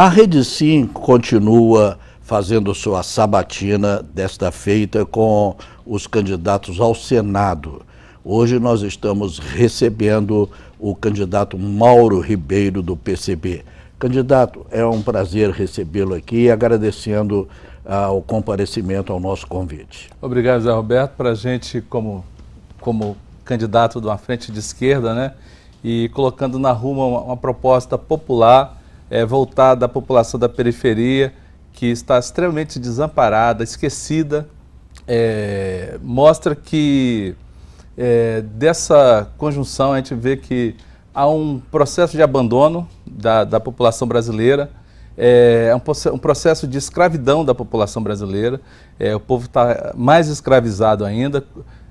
A Rede Sim continua fazendo sua sabatina desta feita com os candidatos ao Senado. Hoje nós estamos recebendo o candidato Mauro Ribeiro do PCB. Candidato, é um prazer recebê-lo aqui, agradecendo ah, o comparecimento ao nosso convite. Obrigado, Zé Roberto. Para a gente, como, como candidato de uma frente de esquerda, né, e colocando na rua uma, uma proposta popular é, voltada à população da periferia, que está extremamente desamparada, esquecida, é, mostra que é, dessa conjunção a gente vê que há um processo de abandono da, da população brasileira, é, é um, um, processo de escravidão da população brasileira, é, o povo está mais escravizado ainda.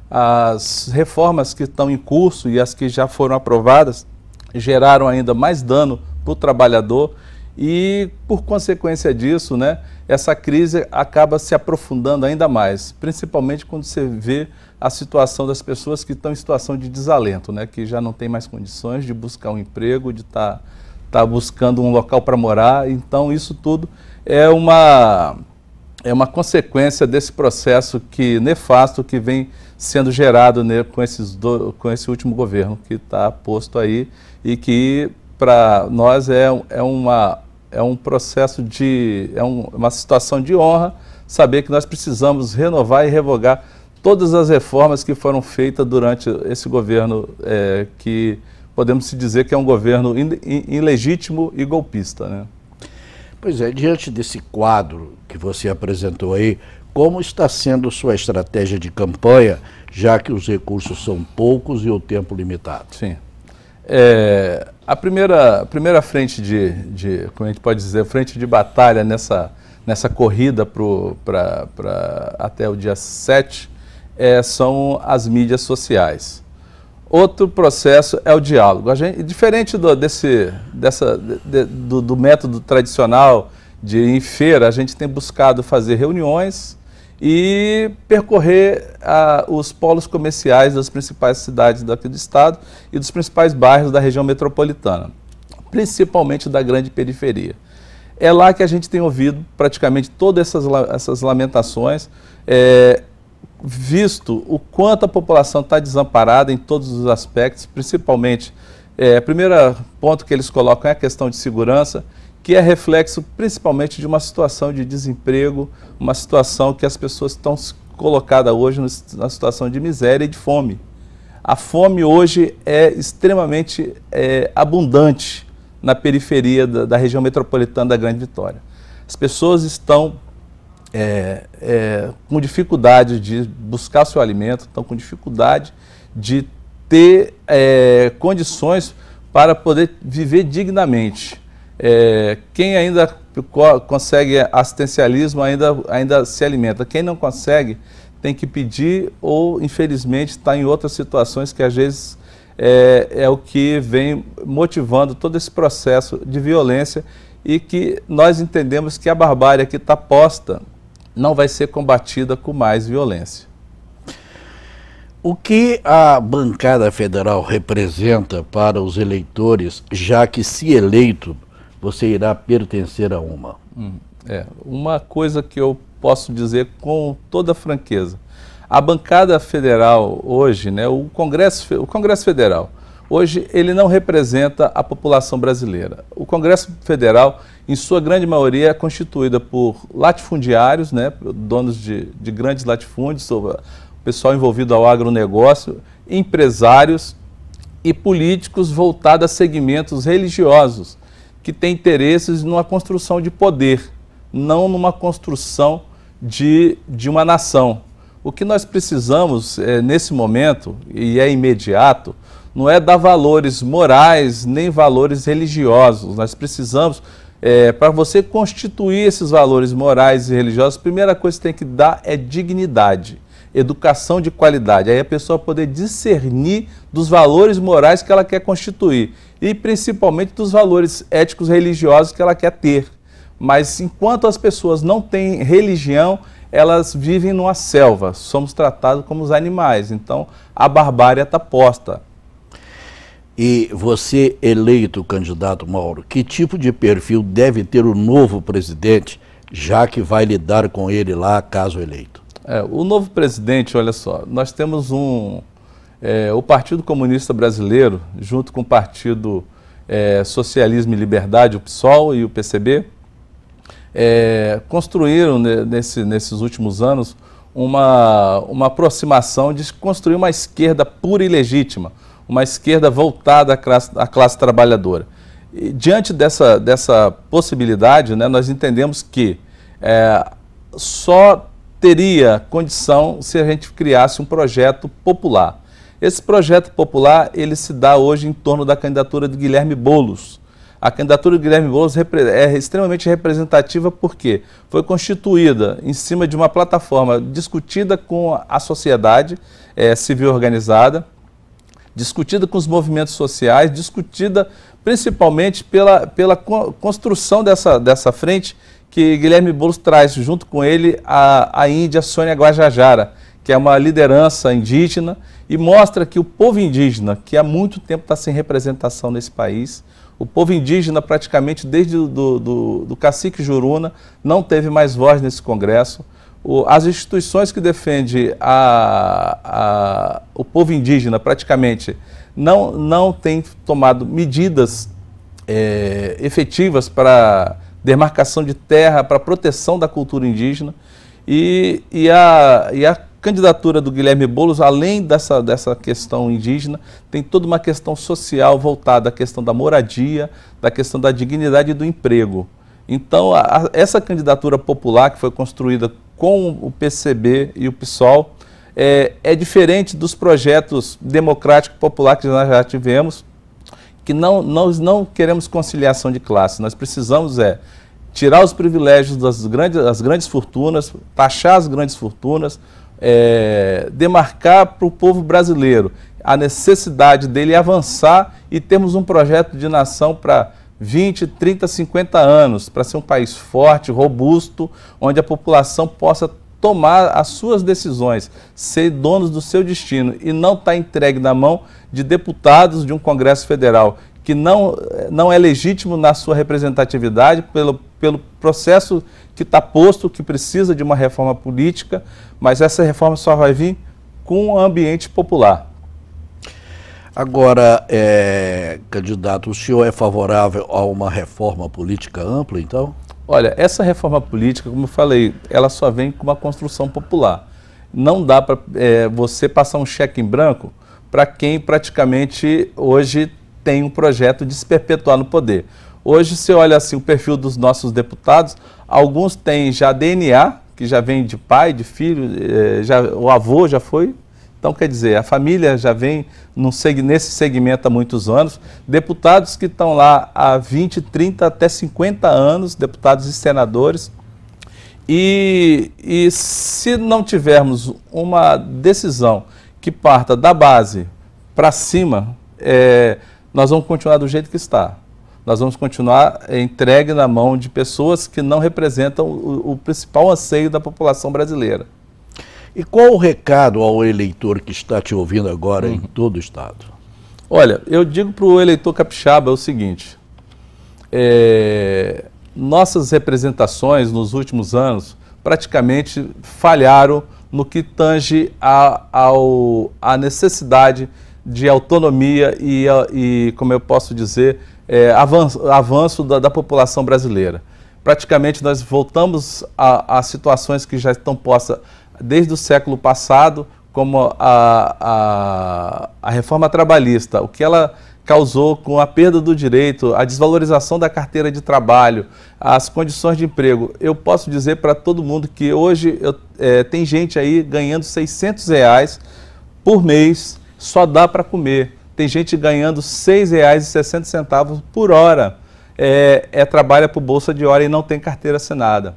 As reformas que estão em curso e as que já foram aprovadas geraram ainda mais dano para o trabalhador e, por consequência disso, né, essa crise acaba se aprofundando ainda mais, principalmente quando você vê a situação das pessoas que estão em situação de desalento, né, que já não tem mais condições de buscar um emprego, de estar tá, tá buscando um local para morar. Então, isso tudo é uma, é uma consequência desse processo que nefasto que vem sendo gerado né, com, esses do, com esse último governo que está posto aí e que para nós é, é, uma, é um processo de. é um, é uma situação de honra saber que nós precisamos renovar e revogar todas as reformas que foram feitas durante esse governo, é, que podemos se dizer que é um governo ilegítimo e golpista. Né? Pois é, diante desse quadro que você apresentou aí, como está sendo sua estratégia de campanha, já que os recursos são poucos e o tempo limitado? Sim. É, a primeira, a primeira frente de, de, como a é gente pode dizer, frente de batalha nessa, nessa corrida pro, pra, pra, até o dia 7 é, são as mídias sociais. Outro processo é o diálogo. A gente, diferente do, desse, dessa, de, do, do método tradicional de em feira, a gente tem buscado fazer reuniões e percorrer ah, os polos comerciais das principais cidades daqui do estado e dos principais bairros da região metropolitana, principalmente da grande periferia. É lá que a gente tem ouvido praticamente todas essas, essas lamentações, é, visto o quanto a população está desamparada em todos os aspectos, principalmente, é, primeiro ponto que eles colocam é a questão de segurança, que é reflexo principalmente de uma situação de desemprego, uma situação que as pessoas estão colocadas hoje na situação de miséria e de fome. A fome hoje é extremamente é, abundante na periferia da, da, região metropolitana da Grande Vitória. As pessoas estão é, é, com dificuldade de buscar seu alimento, estão com dificuldade de ter é, condições para poder viver dignamente. É, quem ainda consegue assistencialismo ainda, ainda se alimenta. Quem não consegue tem que pedir ou, infelizmente, está em outras situações que às vezes é, é o que vem motivando todo esse processo de violência e que nós entendemos que a barbárie que está posta não vai ser combatida com mais violência. O que a bancada federal representa para os eleitores, já que, se eleito, você irá pertencer a uma. Hum, é, uma coisa que eu posso dizer com toda franqueza. A bancada federal hoje, né, o, Congresso, o Congresso Federal, hoje ele não representa a população brasileira. O Congresso Federal, em sua grande maioria, é constituída por latifundiários, né, donos de, de grandes latifúndios, o ah, pessoal envolvido ao agronegócio, empresários e políticos voltados a segmentos religiosos que tem interesses numa construção de poder, não numa construção de, de uma nação. O que nós precisamos é, nesse momento, e é imediato, não é dar valores morais nem valores religiosos. Nós precisamos, é, para você constituir esses valores morais e religiosos, a primeira coisa que tem que dar é dignidade, educação de qualidade. Aí a pessoa poder discernir dos valores morais que ela quer constituir e principalmente dos valores éticos religiosos que ela quer ter. Mas enquanto as pessoas não têm religião, elas vivem numa selva, somos tratados como os animais. Então a barbárie está posta. E você, eleito candidato Mauro, que tipo de perfil deve ter o novo presidente, já que vai lidar com ele lá caso eleito? É, o novo presidente, olha só, nós temos um, é, o Partido Comunista Brasileiro, junto com o Partido é, Socialismo e Liberdade, o PSOL e o PCB, é, construíram nesse, nesses últimos anos uma, uma aproximação de construir uma esquerda pura e legítima, uma esquerda voltada à classe, à classe trabalhadora. E, diante dessa, dessa possibilidade, né, nós entendemos que é, só teria condição se a gente criasse um projeto popular. Esse projeto popular ele se dá hoje em torno da candidatura de Guilherme Bolos. A candidatura de Guilherme Boulos é extremamente representativa porque foi constituída em cima de uma plataforma discutida com a sociedade é, civil organizada, discutida com os movimentos sociais, discutida principalmente pela, pela construção dessa, dessa frente que Guilherme Boulos traz junto com ele a, a Índia Sônia Guajajara, que é uma liderança indígena e mostra que o povo indígena, que há muito tempo está sem representação nesse país, o povo indígena praticamente desde do, do, do cacique Juruna não teve mais voz nesse Congresso. O, as instituições que defendem a, a, o povo indígena praticamente não, não têm tomado medidas é, efetivas para demarcação de terra, para proteção da cultura indígena. E, e, a, e a candidatura do Guilherme Boulos, além dessa, dessa questão indígena, tem toda uma questão social voltada à questão da moradia, da questão da dignidade e do emprego. Então, a, a, essa candidatura popular que foi construída com o PCB e o PSOL é, é diferente dos projetos democráticos populares que nós já tivemos, que não, nós não queremos conciliação de classe, nós precisamos é tirar os privilégios das grandes, das grandes fortunas, taxar as grandes fortunas, é, demarcar para o povo brasileiro a necessidade dele avançar e termos um projeto de nação para 20, 30, 50 anos, para ser um país forte, robusto, onde a população possa tomar as suas decisões, ser donos do seu destino e não estar tá entregue na mão de deputados de um Congresso Federal que não, não é legítimo na sua representatividade pelo, pelo processo que está posto, que precisa de uma reforma política, mas essa reforma só vai vir com o ambiente popular. Agora, é, candidato, o senhor é favorável a uma reforma política ampla, então? Olha, essa reforma política, como eu falei, ela só vem com uma construção popular. Não dá para é, você passar um cheque em branco para quem praticamente hoje tem um projeto de se perpetuar no poder. Hoje, se olha assim o perfil dos nossos deputados, alguns têm já DNA, que já vem de pai, de filho, eh, já, o avô já foi. Então, quer dizer, a família já vem nesse segmento há muitos anos. Deputados que estão lá há 20, 30, até 50 anos, deputados e senadores. E, e se não tivermos uma decisão que parta da base para cima, é, nós vamos continuar do jeito que está. Nós vamos continuar entregue na mão de pessoas que não representam o, o principal anseio da população brasileira. E qual o recado ao eleitor que está te ouvindo agora uhum. em todo o Estado? Olha, eu digo para o eleitor capixaba o seguinte: é, nossas representações nos últimos anos praticamente falharam no que tange à necessidade de autonomia e, e como eu posso dizer, é, avanço, avanço da, da, população brasileira. Praticamente nós voltamos a, a situações que já estão postas desde o século passado, como a, a, a, reforma trabalhista, o que ela causou com a perda do direito, a desvalorização da carteira de trabalho, as condições de emprego. Eu posso dizer para todo mundo que hoje eu, é, tem gente aí ganhando 600 reais por mês só dá para comer. Tem gente ganhando R$ 6,60 por hora, é, é trabalha por bolsa de hora e não tem carteira assinada.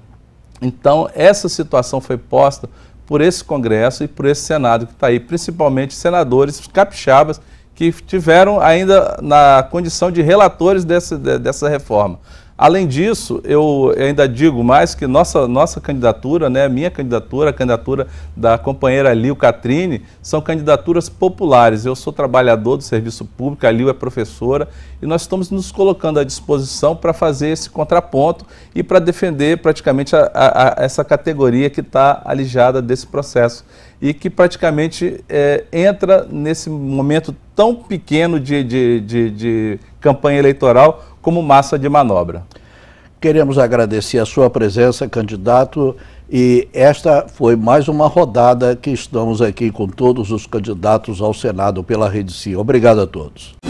Então, essa situação foi posta por esse Congresso e por esse Senado que está aí, principalmente senadores capixabas que tiveram ainda na condição de relatores dessa dessa reforma. Além disso, eu ainda digo mais que nossa, nossa candidatura, né, minha candidatura, a candidatura da companheira Lil Catrine, são candidaturas populares. Eu sou trabalhador do serviço público, a Lil é professora, e nós estamos nos colocando à disposição para fazer esse contraponto e para defender praticamente a, a, a essa categoria que está alijada desse processo e que praticamente é, entra nesse momento tão pequeno de, de, de, de campanha eleitoral como massa de manobra. Queremos agradecer a sua presença, candidato, e esta foi mais uma rodada que estamos aqui com todos os candidatos ao Senado pela Rede Si. Obrigado a todos.